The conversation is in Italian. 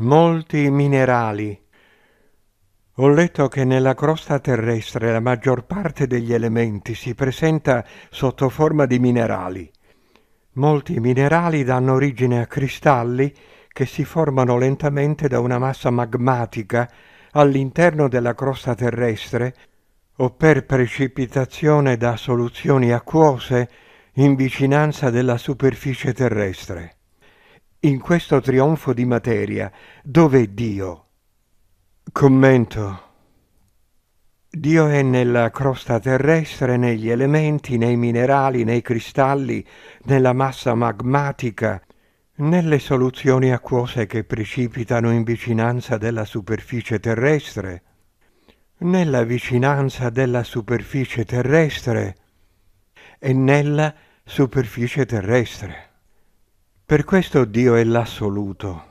molti minerali. Ho letto che nella crosta terrestre la maggior parte degli elementi si presenta sotto forma di minerali. Molti minerali danno origine a cristalli che si formano lentamente da una massa magmatica all'interno della crosta terrestre o per precipitazione da soluzioni acquose in vicinanza della superficie terrestre in questo trionfo di materia, dov'è Dio? Commento. Dio è nella crosta terrestre, negli elementi, nei minerali, nei cristalli, nella massa magmatica, nelle soluzioni acquose che precipitano in vicinanza della superficie terrestre, nella vicinanza della superficie terrestre e nella superficie terrestre. Per questo Dio è l'assoluto.